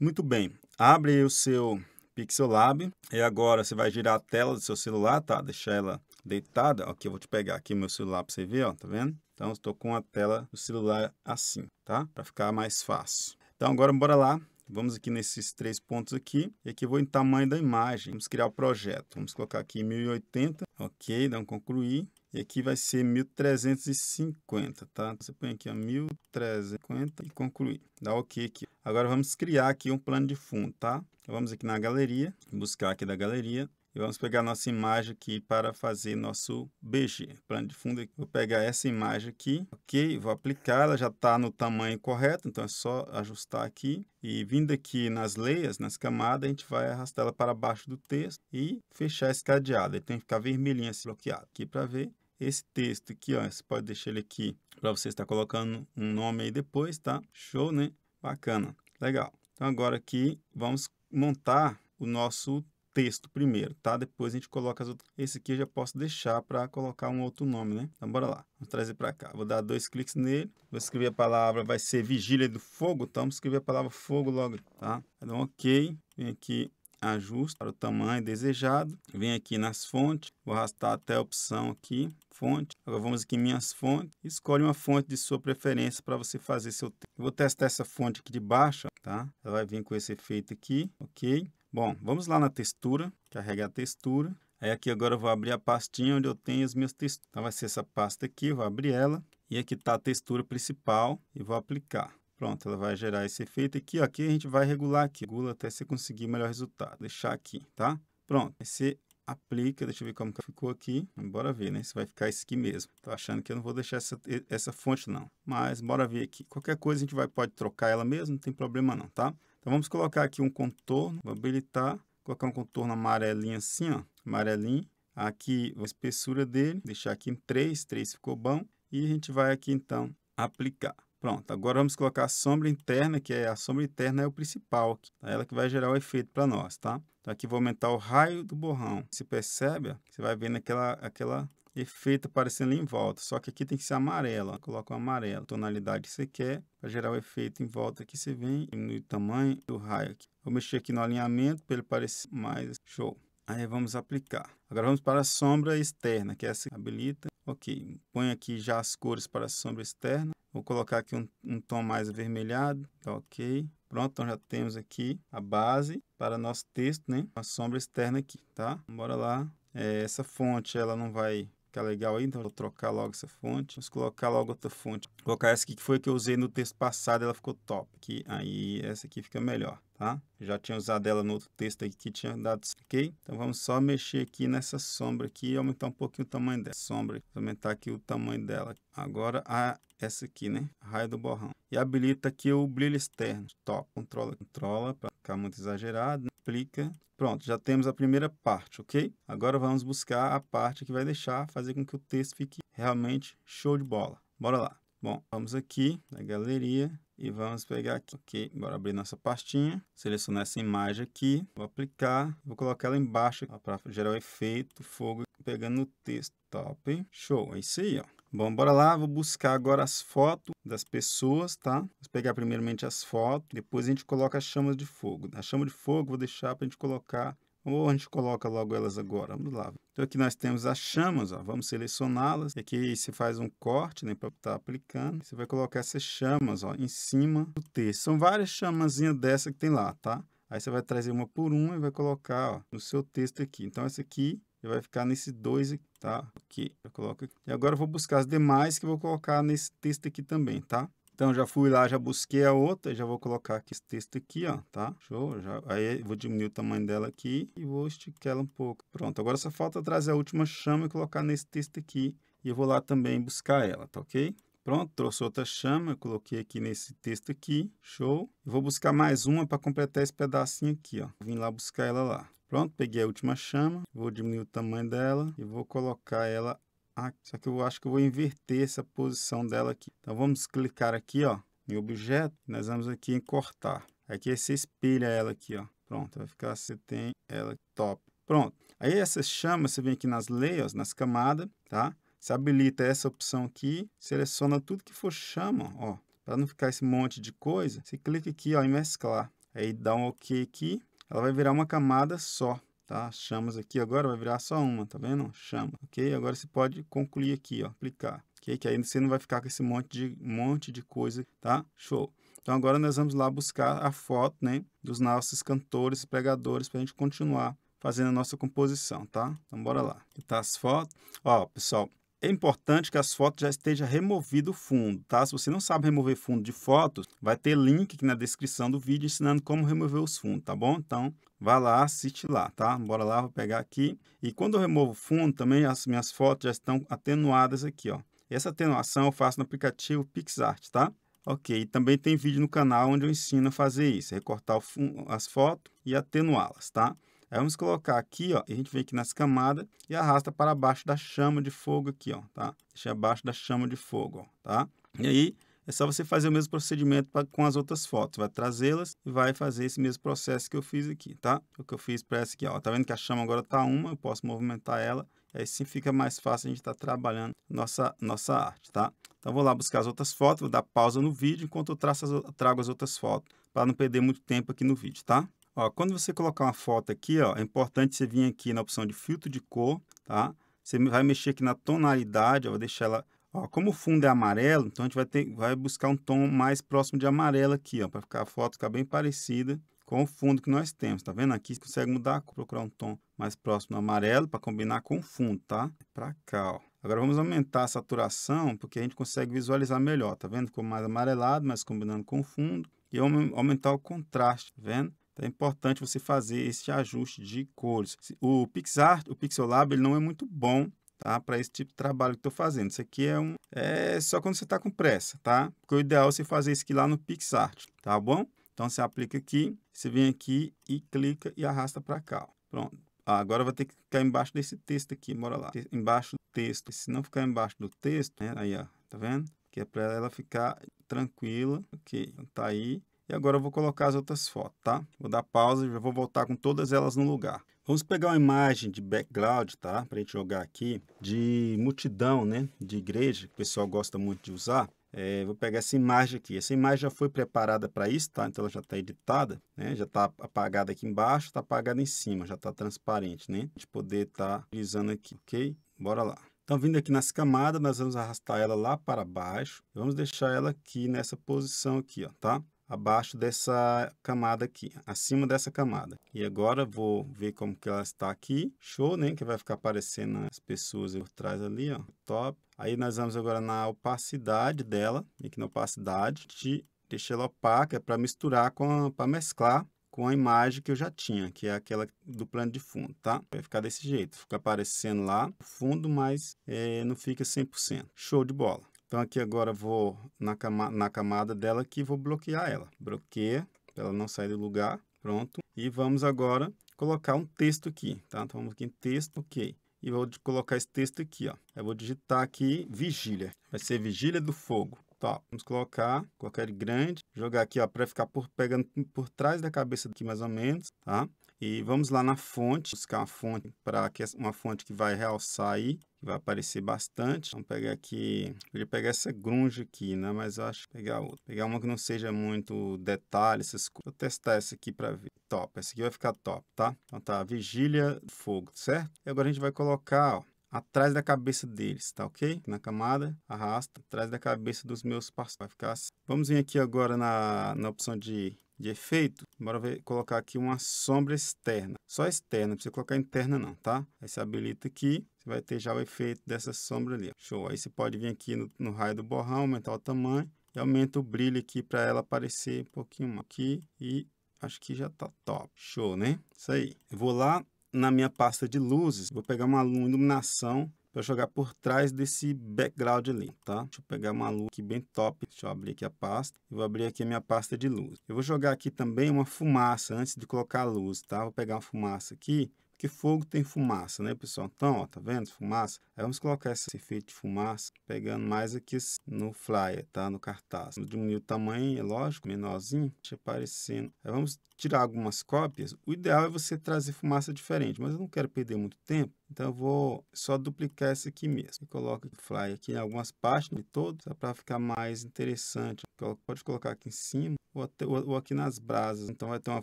Muito bem, abre o seu Pixel Lab e agora você vai girar a tela do seu celular, tá? Deixar ela deitada. Aqui eu vou te pegar aqui o meu celular para você ver, ó, tá vendo? Então estou com a tela do celular assim, tá? Para ficar mais fácil. Então agora bora lá. Vamos aqui nesses três pontos aqui e aqui eu vou em tamanho da imagem. Vamos criar o projeto. Vamos colocar aqui 1080, ok? Dá um concluir. E aqui vai ser 1350, tá? Você põe aqui, ó, 1350 e concluir. Dá OK aqui. Agora vamos criar aqui um plano de fundo, tá? vamos aqui na galeria, buscar aqui da galeria. E vamos pegar nossa imagem aqui para fazer nosso BG. Plano de fundo, vou pegar essa imagem aqui, ok? Vou aplicar, ela já está no tamanho correto, então é só ajustar aqui. E vindo aqui nas leias, nas camadas, a gente vai arrastar ela para baixo do texto e fechar esse cadeado. Ele tem que ficar vermelhinho assim, bloqueado. Aqui para ver, esse texto aqui, ó, você pode deixar ele aqui para você estar colocando um nome aí depois, tá? Show, né? Bacana. Legal. Então agora aqui vamos montar o nosso texto primeiro, tá? Depois a gente coloca as outras. Esse aqui eu já posso deixar para colocar um outro nome, né? Então bora lá. Vamos trazer para cá. Vou dar dois cliques nele. Vou escrever a palavra, vai ser vigília do fogo, então vamos escrever a palavra fogo logo, tá? Dá então, um OK. Vem aqui ajuste para o tamanho desejado. Vem aqui nas fontes, vou arrastar até a opção aqui, fonte. Agora vamos aqui em minhas fontes. Escolhe uma fonte de sua preferência para você fazer seu texto. Eu vou testar essa fonte aqui de baixa, tá? Ela vai vir com esse efeito aqui, ok? Bom, vamos lá na textura, carregar a textura. Aí aqui agora eu vou abrir a pastinha onde eu tenho as minhas texturas Então vai ser essa pasta aqui, vou abrir ela. E aqui está a textura principal e vou aplicar. Pronto, ela vai gerar esse efeito aqui. Aqui a gente vai regular aqui. Regula até você conseguir o melhor resultado. Deixar aqui, tá? Pronto, vai ser aplica, deixa eu ver como que ficou aqui, bora ver, né, se vai ficar isso aqui mesmo. Tô achando que eu não vou deixar essa, essa fonte não, mas bora ver aqui. Qualquer coisa a gente vai, pode trocar ela mesmo, não tem problema não, tá? Então vamos colocar aqui um contorno, vou habilitar, colocar um contorno amarelinho assim, ó, amarelinho. Aqui a espessura dele, deixar aqui em 3, 3 ficou bom. E a gente vai aqui então aplicar. Pronto, agora vamos colocar a sombra interna, que é a sombra interna é o principal, aqui, tá? É ela que vai gerar o efeito para nós, tá? Então aqui vou aumentar o raio do borrão. Se percebe, você vai vendo aquela, aquela efeito aparecendo ali em volta, só que aqui tem que ser amarela, coloca o amarelo, tonalidade que você quer, para gerar o efeito em volta aqui, você vem no tamanho do raio aqui. Vou mexer aqui no alinhamento para ele parecer mais show. Aí vamos aplicar. Agora vamos para a sombra externa, que é essa que habilita. Ok, põe aqui já as cores para a sombra externa. Vou colocar aqui um, um tom mais avermelhado, tá ok. Pronto, então já temos aqui a base para nosso texto, né? A sombra externa aqui, tá? Bora lá. É, essa fonte, ela não vai que é legal aí, então vou trocar logo essa fonte. Vamos colocar logo outra fonte. Vou colocar essa aqui que foi que eu usei no texto passado, ela ficou top. Aqui, aí essa aqui fica melhor, tá? Já tinha usado ela no outro texto aqui que tinha dado, ok? Então vamos só mexer aqui nessa sombra aqui e aumentar um pouquinho o tamanho dela. Sombra, aumentar aqui o tamanho dela. Agora a essa aqui, né? Raio do borrão. E habilita aqui o brilho externo. Top. Controla, controla, para ficar muito exagerado, né? aplica. Pronto, já temos a primeira parte, ok? Agora vamos buscar a parte que vai deixar fazer com que o texto fique realmente show de bola. Bora lá. Bom, vamos aqui na galeria e vamos pegar aqui, ok? Bora abrir nossa pastinha, selecionar essa imagem aqui, vou aplicar, vou colocar ela embaixo para gerar o efeito fogo pegando no texto, top, show, é isso aí, ó. Bom, bora lá, vou buscar agora as fotos das pessoas, tá? Vou pegar primeiramente as fotos, depois a gente coloca as chamas de fogo. A chama de fogo vou deixar para a gente colocar, ou a gente coloca logo elas agora, vamos lá. Então aqui nós temos as chamas, ó, vamos selecioná-las. Aqui você faz um corte, né, para estar tá aplicando. Você vai colocar essas chamas, ó, em cima do texto. São várias chamazinhas dessa que tem lá, tá? Aí você vai trazer uma por uma e vai colocar ó, no seu texto aqui. Então, essa aqui e vai ficar nesse 2 tá? Aqui, eu coloco aqui. E agora eu vou buscar as demais que eu vou colocar nesse texto aqui também, tá? Então, já fui lá, já busquei a outra, já vou colocar aqui esse texto aqui, ó, tá? Show, já, aí vou diminuir o tamanho dela aqui e vou esticar ela um pouco. Pronto, agora só falta trazer a última chama e colocar nesse texto aqui. E eu vou lá também buscar ela, tá ok? Pronto, trouxe outra chama, eu coloquei aqui nesse texto aqui, show. vou buscar mais uma para completar esse pedacinho aqui, ó. Vim lá buscar ela lá. Pronto, peguei a última chama, vou diminuir o tamanho dela e vou colocar ela aqui. Só que eu acho que eu vou inverter essa posição dela aqui. Então vamos clicar aqui, ó, em objeto, nós vamos aqui em cortar. Aqui você espelha ela aqui, ó. Pronto, vai ficar, você tem ela top. Pronto. Aí essas chamas, você vem aqui nas layers, nas camadas, tá? Você habilita essa opção aqui, seleciona tudo que for chama, ó. Para não ficar esse monte de coisa, você clica aqui, ó, em mesclar. Aí dá um OK aqui, ela vai virar uma camada só, tá? Chamas aqui agora vai virar só uma, tá vendo? Chama, ok? Agora você pode concluir aqui, ó, clicar, ok? Que aí você não vai ficar com esse monte de, monte de coisa, tá? Show! Então agora nós vamos lá buscar a foto, né, dos nossos cantores, pregadores, para a gente continuar fazendo a nossa composição, tá? Então bora lá. Tá as fotos. Ó, pessoal, é importante que as fotos já esteja removido o fundo, tá? Se você não sabe remover fundo de fotos, vai ter link aqui na descrição do vídeo ensinando como remover os fundos, tá bom? Então, vá lá, assiste lá, tá? Bora lá, vou pegar aqui. E quando eu removo o fundo, também as minhas fotos já estão atenuadas aqui, ó. Essa atenuação eu faço no aplicativo PixArt, tá? Ok, também tem vídeo no canal onde eu ensino a fazer isso, recortar as fotos e atenuá-las, tá? Aí vamos colocar aqui, ó, e a gente vem aqui nas camadas e arrasta para baixo da chama de fogo aqui, ó, tá? Deixa abaixo da chama de fogo, ó, tá? E aí é só você fazer o mesmo procedimento pra, com as outras fotos. Vai trazê-las e vai fazer esse mesmo processo que eu fiz aqui, tá? O que eu fiz para essa aqui, ó. Tá vendo que a chama agora tá uma, eu posso movimentar ela. Aí sim fica mais fácil a gente estar tá trabalhando nossa, nossa arte, tá? Então vou lá buscar as outras fotos, vou dar pausa no vídeo enquanto eu traço as, trago as outras fotos, para não perder muito tempo aqui no vídeo, tá? Ó, quando você colocar uma foto aqui, ó, é importante você vir aqui na opção de filtro de cor, tá? Você vai mexer aqui na tonalidade, vou deixar ela... Ó, como o fundo é amarelo, então a gente vai, ter, vai buscar um tom mais próximo de amarelo aqui, ó, para ficar a foto ficar bem parecida com o fundo que nós temos, tá vendo? Aqui você consegue mudar, procurar um tom mais próximo do amarelo para combinar com o fundo, tá? Para cá, ó. Agora vamos aumentar a saturação, porque a gente consegue visualizar melhor, tá vendo? Ficou mais amarelado, mas combinando com o fundo. E aumentar o contraste, tá vendo? Então, é importante você fazer esse ajuste de cores. O PixArt, o Pixelab, ele não é muito bom tá? Para esse tipo de trabalho que estou fazendo. Isso aqui é um é só quando você está com pressa, tá? Porque o ideal é você fazer isso aqui lá no PixArt, tá bom? Então você aplica aqui, você vem aqui e clica e arrasta para cá. Ó. Pronto. agora vai ter que ficar embaixo desse texto aqui, bora lá. Embaixo do texto. Se não ficar embaixo do texto, né? aí ó, tá vendo? Que é para ela ficar tranquila. OK. Então, tá aí. E agora eu vou colocar as outras fotos, tá? Vou dar pausa e já vou voltar com todas elas no lugar. Vamos pegar uma imagem de background, tá? Para a gente jogar aqui, de multidão, né? De igreja, que o pessoal gosta muito de usar. É, vou pegar essa imagem aqui. Essa imagem já foi preparada para isso, tá? Então ela já está editada, né? Já está apagada aqui embaixo, está apagada em cima, já está transparente, né? A gente poder estar tá utilizando aqui, ok? Bora lá. Então, vindo aqui nas camadas, nós vamos arrastar ela lá para baixo. Vamos deixar ela aqui nessa posição aqui, ó, tá? abaixo dessa camada aqui, acima dessa camada. E agora vou ver como que ela está aqui. Show, né? Que vai ficar aparecendo as pessoas por trás ali, ó. Top. Aí nós vamos agora na opacidade dela, aqui na opacidade, de deixar ela opaca é para misturar com, para mesclar com a imagem que eu já tinha, que é aquela do plano de fundo, tá? Vai ficar desse jeito, fica aparecendo lá fundo, mas é, não fica 100%. Show de bola. Então, aqui agora vou na, cama, na camada dela aqui, vou bloquear ela. Bloqueia, para ela não sair do lugar. Pronto. E vamos agora colocar um texto aqui, tá? Então, vamos aqui em texto, ok. E vou colocar esse texto aqui, ó. Eu vou digitar aqui vigília. Vai ser vigília do fogo. Tá, vamos colocar, colocar ele grande, jogar aqui, ó, para ficar por, pegando por trás da cabeça aqui mais ou menos, tá? E vamos lá na fonte, buscar uma fonte para uma fonte que vai realçar aí, que vai aparecer bastante. Vamos pegar aqui, ele pegar essa grunge aqui, né? Mas acho pegar outra. Pegar uma que não seja muito detalhe, essas coisas. Vou testar essa aqui para ver. Top, essa aqui vai ficar top, tá? Então tá, vigília, fogo, certo? E agora a gente vai colocar, ó, atrás da cabeça deles, tá ok? Na camada, arrasta atrás da cabeça dos meus parceiros. Vai ficar assim. Vamos vir aqui agora na, na opção de, de efeito. Bora ver, colocar aqui uma sombra externa. Só externa, não precisa colocar interna não, tá? Aí você habilita aqui, você vai ter já o efeito dessa sombra ali. Ó. Show! Aí você pode vir aqui no, no raio do borrão, aumentar o tamanho. E aumenta o brilho aqui para ela aparecer um pouquinho mais. aqui. E acho que já tá top. Show, né? Isso aí. Eu vou lá na minha pasta de luzes, vou pegar uma iluminação para jogar por trás desse background ali, tá? Deixa eu pegar uma luz aqui bem top, deixa eu abrir aqui a pasta, eu vou abrir aqui a minha pasta de luz. Eu vou jogar aqui também uma fumaça antes de colocar a luz, tá? Vou pegar uma fumaça aqui, porque fogo tem fumaça, né, pessoal? Então, ó, tá vendo? Fumaça. Aí vamos colocar esse efeito de fumaça, pegando mais aqui no flyer, tá? No cartaz. Diminuir o tamanho, é lógico, menorzinho, deixa aparecendo. Aí vamos tirar algumas cópias, o ideal é você trazer fumaça diferente, mas eu não quero perder muito tempo, então eu vou só duplicar essa aqui mesmo. Eu coloco o fly aqui em algumas páginas de né, todo, para ficar mais interessante. Pode colocar aqui em cima ou, até, ou, aqui nas brasas, então vai ter uma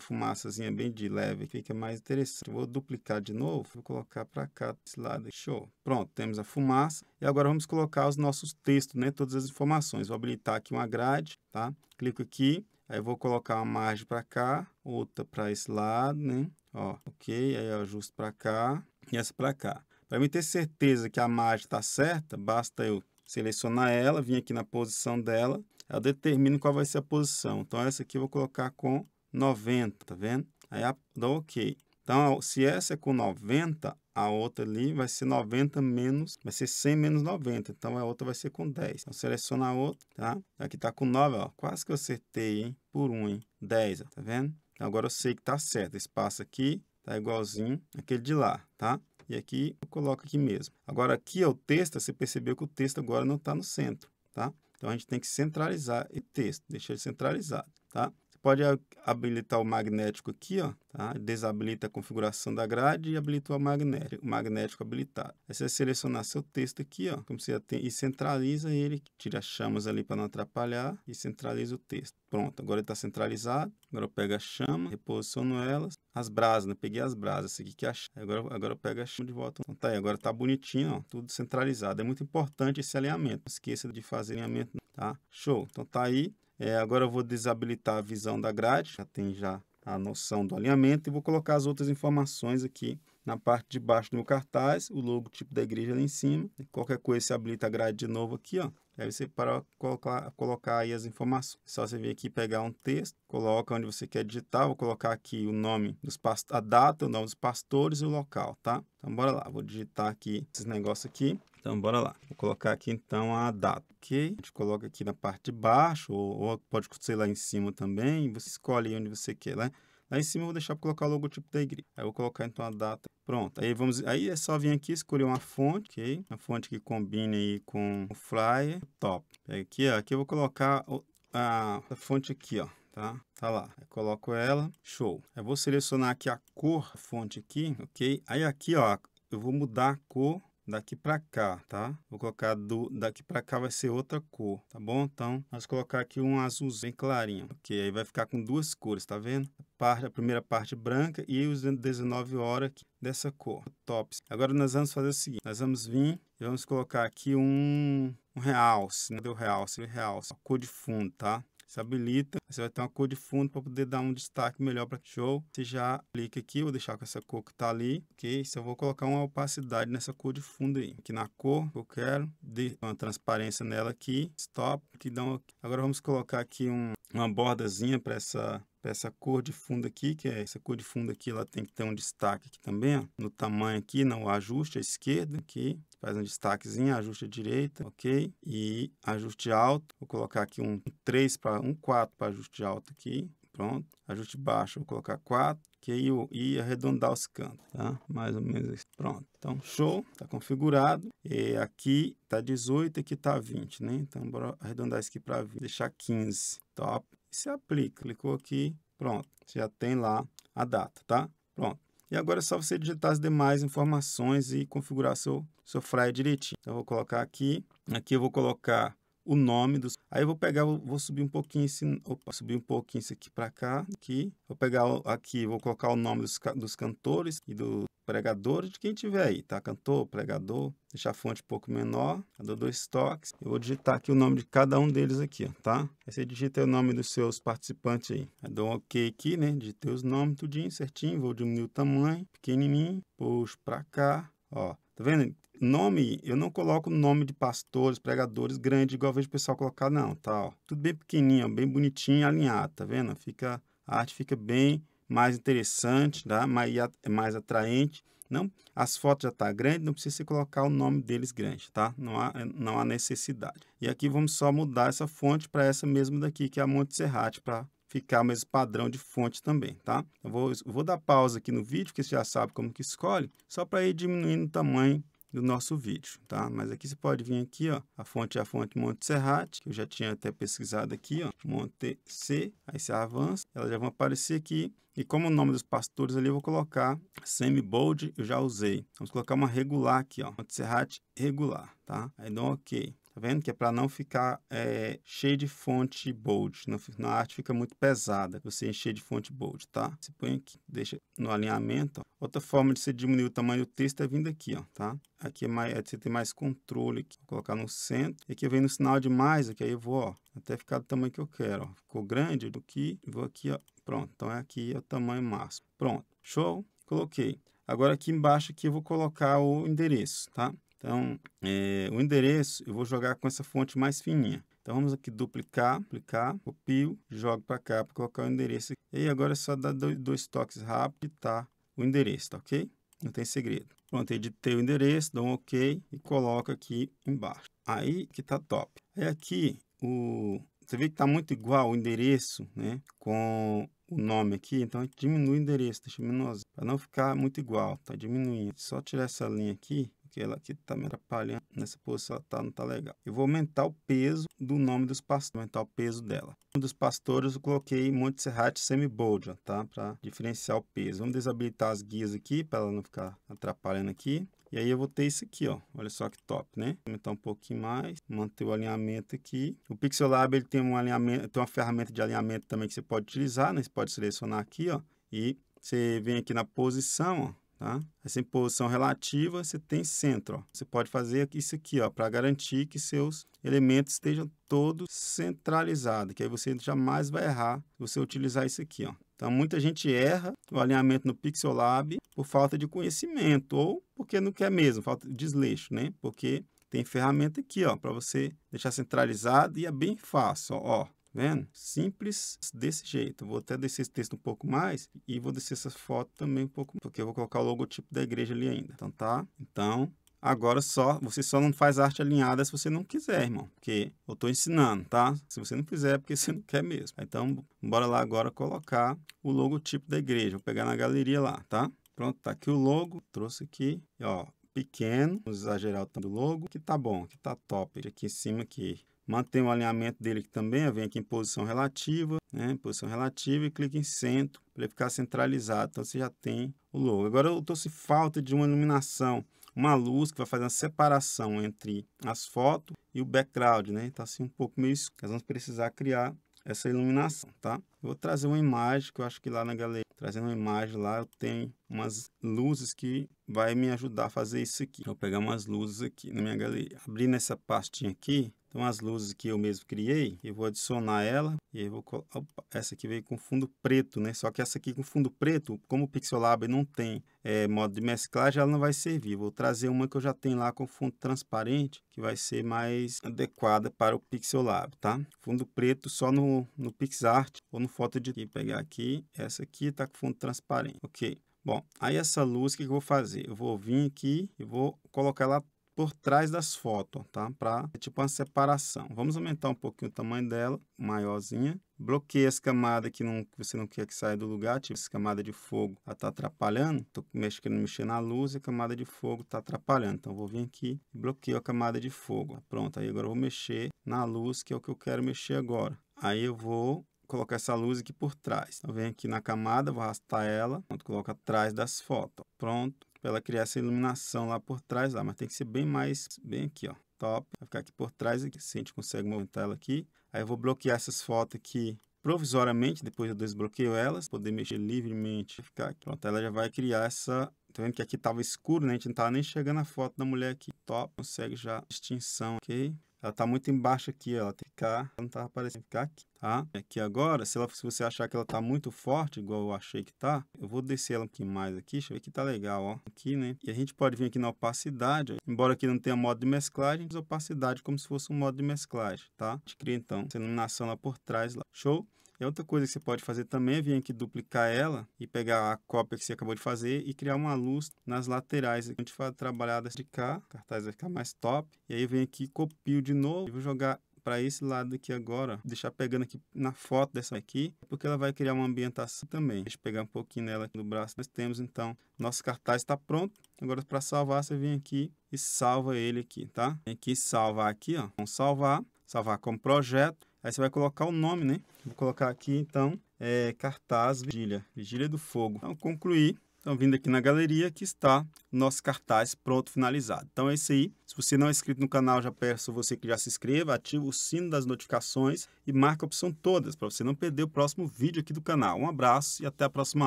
fumaçazinha bem de leve, fica mais interessante. vou duplicar de novo, vou colocar para cá desse lado, show. Pronto, temos a fumaça e agora vamos colocar os nossos textos, né, todas as informações. Vou habilitar aqui uma grade, tá? Clico aqui, Aí vou colocar uma margem para cá, outra para esse lado, né? Ó, ok, aí eu ajusto para cá e essa para cá. Para mim ter certeza que a margem está certa, basta eu selecionar ela, vir aqui na posição dela, eu determino qual vai ser a posição. Então, essa aqui eu vou colocar com 90, tá vendo? Aí dou OK. Então, se essa é com 90, a outra ali vai ser 90 menos, vai ser 100 menos 90, então a outra vai ser com 10. Então seleciona a outra, tá? Aqui tá com 9, ó, quase que eu acertei, hein? Por 1, hein? 10, ó, tá vendo? Então, agora eu sei que tá certo, espaço aqui tá igualzinho aquele de lá, tá? E aqui eu coloco aqui mesmo. Agora aqui é o texto, você percebeu que o texto agora não tá no centro, tá? Então a gente tem que centralizar o texto, deixar ele centralizado, tá? pode habilitar o magnético aqui, ó, tá? desabilita a configuração da grade e habilita o magnético, o magnético habilitado. Aí você é selecionar seu texto aqui, ó, como você tem, e centraliza ele, tira as chamas ali para não atrapalhar e centraliza o texto. Pronto, agora está centralizado. Agora eu pego a chama, reposiciono elas. As brasas, né? Peguei as brasas, aqui que é a chama. Agora, agora eu pego a chama de volta. Então tá aí, agora tá bonitinho, ó, tudo centralizado. É muito importante esse alinhamento. Não esqueça de fazer alinhamento, tá? Show! Então tá aí. É, agora eu vou desabilitar a visão da grade, já tem já a noção do alinhamento e vou colocar as outras informações aqui na parte de baixo do meu cartaz, o logotipo da igreja lá em cima. Qualquer coisa, você habilita a grade de novo aqui, ó. Aí você para colocar, colocar aí as informações. É só você vir aqui pegar um texto, coloca onde você quer digitar. Vou colocar aqui o nome dos a data, o nome dos pastores e o local, tá? Então bora lá, vou digitar aqui esses negócios aqui. Então bora lá. Vou colocar aqui então a data, ok? A gente coloca aqui na parte de baixo, ou, ou pode ser lá em cima também. Você escolhe onde você quer, né? Lá em cima eu vou deixar para colocar o logotipo da igreja. Aí eu vou colocar então a data Pronto, aí vamos, aí é só vir aqui escolher uma fonte, ok? Uma fonte que combine aí com o flyer, top. Aqui, ó, aqui eu vou colocar a, a fonte aqui, ó, tá? Tá lá, eu coloco ela, show. Eu vou selecionar aqui a cor, da fonte aqui, ok? Aí aqui, ó, eu vou mudar a cor daqui para cá, tá? Vou colocar do daqui para cá vai ser outra cor, tá bom? Então, vamos colocar aqui um azul bem clarinho, ok? Aí vai ficar com duas cores, tá vendo? A, parte, a primeira parte branca e os 19 horas dessa cor, tops. Agora nós vamos fazer o seguinte, nós vamos vir e vamos colocar aqui um, um realce, né? Deu realce, realce, a cor de fundo, tá? se habilita, você vai ter uma cor de fundo para poder dar um destaque melhor para show. Você já clica aqui, vou deixar com essa cor que está ali, ok? Só vou colocar uma opacidade nessa cor de fundo aí. Aqui na cor que eu quero, de uma transparência nela aqui, stop, que dá Agora vamos colocar aqui um, uma bordazinha para essa essa cor de fundo aqui, que é essa cor de fundo aqui, ela tem que ter um destaque aqui também, ó, no tamanho aqui, no ajuste à esquerda aqui faz um destaquezinho, ajuste à direita, ok? E ajuste alto, vou colocar aqui um 3 para um 4 para ajuste alto aqui, pronto. Ajuste baixo, vou colocar 4, que aí eu ia arredondar os cantos, tá? Mais ou menos isso. Pronto. Então, show, tá configurado. E aqui tá 18 e aqui tá 20, né? Então, bora arredondar isso aqui para 20, deixar 15, top. E se aplica, clicou aqui, pronto. Você já tem lá a data, tá? Pronto. E agora é só você digitar as demais informações e configurar seu, seu fryer direitinho. Então, eu vou colocar aqui. Aqui eu vou colocar o nome dos. Aí eu vou pegar, vou subir um pouquinho esse, opa, subir um pouquinho isso aqui para cá, aqui. Vou pegar aqui, vou colocar o nome dos, dos cantores e do pregador de quem tiver aí, tá? Cantor, pregador, deixar a fonte um pouco menor, eu dou dois toques. Eu vou digitar aqui o nome de cada um deles aqui, ó, tá? Aí você digita o nome dos seus participantes aí. Eu é dou um ok aqui, né? Digitei os nomes, tudinho certinho, vou diminuir o tamanho, pequenininho, puxo para cá, ó. Tá vendo? Nome, eu não coloco nome de pastores, pregadores grande, igual eu vejo o pessoal colocar, não, tá? Ó. Tudo bem pequenininho, bem bonitinho, alinhado, tá vendo? Fica, a arte fica bem mais interessante, tá? mais, mais atraente. Não, as fotos já estão tá grandes, não precisa colocar o nome deles grande, tá? Não há, não há necessidade. E aqui vamos só mudar essa fonte para essa mesma daqui, que é a Montserrat, para ficar o mesmo padrão de fonte também, tá? Eu vou, vou dar pausa aqui no vídeo, porque você já sabe como que escolhe, só para ir diminuindo o tamanho do nosso vídeo, tá? Mas aqui você pode vir aqui, ó, a fonte é a fonte Montserrat, que eu já tinha até pesquisado aqui, ó, Monte C, aí você avança, elas já vão aparecer aqui, e como o nome dos pastores ali, eu vou colocar semi-bold, eu já usei. Vamos colocar uma regular aqui, ó, Montserrat regular, tá? Aí dá um OK. Tá vendo? Que é para não ficar é, cheio de fonte bold. na arte fica muito pesada você encher de fonte bold, tá? Você põe aqui, deixa no alinhamento. Ó. Outra forma de você diminuir o tamanho do texto é vindo aqui, ó, tá? Aqui é, mais, é você ter mais controle. Aqui. Vou colocar no centro. E aqui eu venho no sinal de mais, aqui aí eu vou, ó, até ficar do tamanho que eu quero. Ó. Ficou grande, do que vou aqui, ó. Pronto, então é aqui é o tamanho máximo. Pronto, show? Coloquei. Agora aqui embaixo aqui eu vou colocar o endereço, tá? Então, é, o endereço eu vou jogar com essa fonte mais fininha. Então, vamos aqui duplicar, duplicar, copio, jogo para cá para colocar o endereço. E agora é só dar dois toques rápido e tá o endereço, tá ok? Não tem segredo. Pronto, editei o endereço, dou um OK e coloco aqui embaixo. Aí que tá top. É aqui o... Você vê que tá muito igual o endereço, né? Com o nome aqui, então a gente diminui o endereço, deixa menos, para não ficar muito igual, tá diminuindo. Só tirar essa linha aqui, porque ela aqui tá me atrapalhando nessa posição, ela tá, não tá legal. Eu vou aumentar o peso do nome dos pastores, aumentar o peso dela. Um dos pastores eu coloquei Montserrat Semiboldia, tá? Para diferenciar o peso. Vamos desabilitar as guias aqui para ela não ficar atrapalhando aqui. E aí eu vou ter isso aqui, ó. Olha só que top, né? Vou aumentar um pouquinho mais, manter o alinhamento aqui. O Pixelab ele tem um alinhamento, tem uma ferramenta de alinhamento também que você pode utilizar, né? Você pode selecionar aqui, ó, e você vem aqui na posição, ó Tá? Essa imposição relativa, você tem centro. Ó. Você pode fazer isso aqui para garantir que seus elementos estejam todos centralizados, que aí você jamais vai errar se você utilizar isso aqui. Ó. Então, muita gente erra o alinhamento no Pixel Lab por falta de conhecimento ou porque não quer mesmo, falta de desleixo, né? Porque tem ferramenta aqui para você deixar centralizado e é bem fácil. Ó, ó vendo? Simples desse jeito. Vou até descer esse texto um pouco mais e vou descer essa foto também um pouco, porque eu vou colocar o logotipo da igreja ali ainda. Então tá? Então, Agora só, você só não faz arte alinhada se você não quiser, irmão, porque eu estou ensinando, tá? Se você não quiser, é porque você não quer mesmo. Então, bora lá agora colocar o logotipo da igreja. Vou pegar na galeria lá, tá? Pronto, tá aqui o logo, trouxe aqui, ó, pequeno, vou exagerar o tamanho do logo, que tá bom, que tá top. Aqui em cima aqui, mantém o alinhamento dele aqui também, vem aqui em posição relativa, né? posição relativa e clica em centro para ele ficar centralizado. Então você já tem o logo. Agora eu estou se falta de uma iluminação, uma luz que vai fazer uma separação entre as fotos e o background, né? Está assim um pouco meio escuro. Nós vamos precisar criar essa iluminação, tá? Eu vou trazer uma imagem que eu acho que lá na galeria, trazendo uma imagem lá, eu tenho umas luzes que vai me ajudar a fazer isso aqui. Eu vou pegar umas luzes aqui na minha galeria. Abrindo essa pastinha aqui, então, as luzes que eu mesmo criei, eu vou adicionar ela e vou Opa, essa aqui veio com fundo preto, né? Só que essa aqui com fundo preto, como o Pixelab não tem é, modo de mesclagem, ela não vai servir. Vou trazer uma que eu já tenho lá com fundo transparente, que vai ser mais adequada para o Pixelab, tá? Fundo preto só no, no PixArt ou no foto de pegar aqui, essa aqui tá com fundo transparente, ok? Bom, aí essa luz, o que eu vou fazer? Eu vou vir aqui e vou colocar ela por trás das fotos, tá? Para é tipo uma separação. Vamos aumentar um pouquinho o tamanho dela, maiorzinha. Bloqueia as camadas que, não, que você não quer que saia do lugar, tipo essa camada de fogo está atrapalhando, Estou mexendo, mexer na luz e a camada de fogo está atrapalhando. Então vou vir aqui e bloqueio a camada de fogo. Pronto, aí agora eu vou mexer na luz, que é o que eu quero mexer agora. Aí eu vou colocar essa luz aqui por trás. Então, eu venho aqui na camada, vou arrastar ela, pronto, coloco atrás das fotos. Pronto, para ela criar essa iluminação lá por trás, lá, mas tem que ser bem mais, bem aqui, ó, top. Vai ficar aqui por trás, aqui, se a gente consegue movimentar ela aqui. Aí eu vou bloquear essas fotos aqui provisoriamente, depois eu desbloqueio elas, poder mexer livremente, ficar aqui. Pronto, ela já vai criar essa... Tá vendo que aqui tava escuro, né? A gente não tava nem chegando a foto da mulher aqui. Top, consegue já distinção, ok? Ela tá muito embaixo aqui, ó. Ela tem que ficar, não tá aparecendo, ficar aqui, tá? Aqui agora, se, ela, se você achar que ela tá muito forte, igual eu achei que tá, eu vou descer ela um pouquinho mais aqui, deixa eu ver que tá legal, ó. Aqui, né? E a gente pode vir aqui na opacidade, ó. embora aqui não tenha modo de mesclagem, mas opacidade como se fosse um modo de mesclagem, tá? A gente cria, então, essa iluminação lá por trás, lá. Show? E outra coisa que você pode fazer também é vir aqui duplicar ela e pegar a cópia que você acabou de fazer e criar uma luz nas laterais. A gente vai trabalhar dessa de cá, o cartaz vai ficar mais top. E aí eu venho aqui, copio de novo e vou jogar para esse lado aqui agora, deixar pegando aqui na foto dessa aqui, porque ela vai criar uma ambientação também. Deixa eu pegar um pouquinho nela aqui no braço. Nós temos então, nosso cartaz está pronto. Agora para salvar, você vem aqui e salva ele aqui, tá? Vem aqui salvar aqui, ó. Vamos salvar, salvar como projeto Aí você vai colocar o nome, né? Vou colocar aqui, então, é, cartaz Vigília, Vigília do Fogo. Então, concluir. Então, vindo aqui na galeria, que está o nosso cartaz pronto, finalizado. Então, é isso aí. Se você não é inscrito no canal, já peço você que já se inscreva, ative o sino das notificações e marca a opção todas, para você não perder o próximo vídeo aqui do canal. Um abraço e até a próxima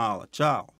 aula. Tchau!